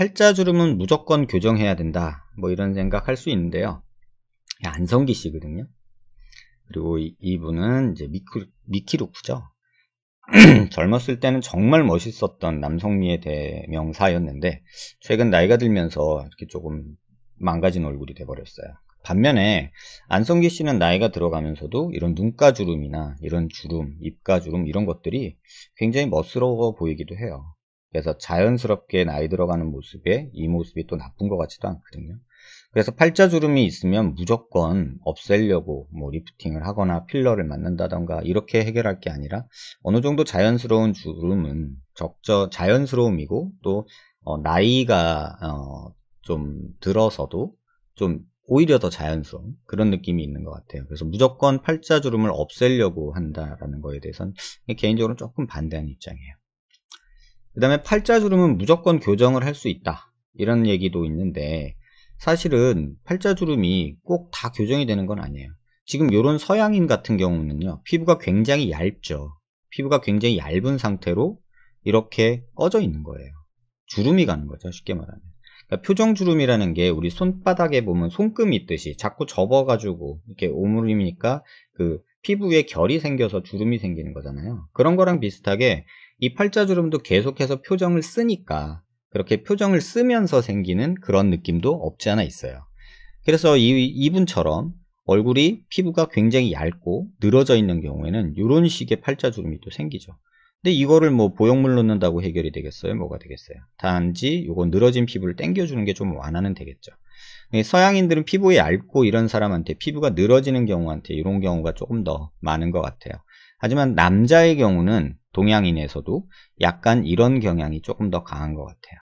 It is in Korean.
팔자주름은 무조건 교정해야 된다. 뭐 이런 생각할 수 있는데요. 안성기 씨거든요. 그리고 이, 분은 이제 미쿠, 미키루쿠죠. 젊었을 때는 정말 멋있었던 남성미의 대명사였는데 최근 나이가 들면서 이렇게 조금 망가진 얼굴이 돼버렸어요. 반면에 안성기 씨는 나이가 들어가면서도 이런 눈가 주름이나 이런 주름, 입가 주름 이런 것들이 굉장히 멋스러워 보이기도 해요. 그래서 자연스럽게 나이 들어가는 모습에 이 모습이 또 나쁜 것 같지도 않거든요. 그래서 팔자주름이 있으면 무조건 없애려고 뭐 리프팅을 하거나 필러를 맞는다던가 이렇게 해결할 게 아니라 어느 정도 자연스러운 주름은 적저 자연스러움이고 또어 나이가 어좀 들어서도 좀 오히려 더 자연스러운 그런 느낌이 있는 것 같아요. 그래서 무조건 팔자주름을 없애려고 한다라는 거에 대해서는 개인적으로 조금 반대하는 입장이에요. 그 다음에 팔자주름은 무조건 교정을 할 수 있다 이런 얘기도 있는데 사실은 팔자주름이 꼭 다 교정이 되는 건 아니에요 지금 이런 서양인 같은 경우는요 피부가 굉장히 얇죠 피부가 굉장히 얇은 상태로 이렇게 꺼져 있는 거예요 주름이 가는 거죠 쉽게 말하면 그러니까 표정주름이라는 게 우리 손바닥에 보면 손금이 있듯이 자꾸 접어가지고 이렇게 오므리니까 그 피부에 결이 생겨서 주름이 생기는 거잖아요 그런 거랑 비슷하게 이 팔자주름도 계속해서 표정을 쓰니까 그렇게 표정을 쓰면서 생기는 그런 느낌도 없지 않아 있어요. 그래서 이, 이분처럼 얼굴이 피부가 굉장히 얇고 늘어져 있는 경우에는 이런 식의 팔자주름이 또 생기죠. 근데 이거를 뭐 보형물 넣는다고 해결이 되겠어요? 뭐가 되겠어요? 단지 이건 늘어진 피부를 당겨주는 게 좀 완화는 되겠죠. 예, 서양인들은 피부에 얇고 이런 사람한테 피부가 늘어지는 경우한테 이런 경우가 조금 더 많은 것 같아요. 하지만 남자의 경우는 동양인에서도 약간 이런 경향이 조금 더 강한 것 같아요.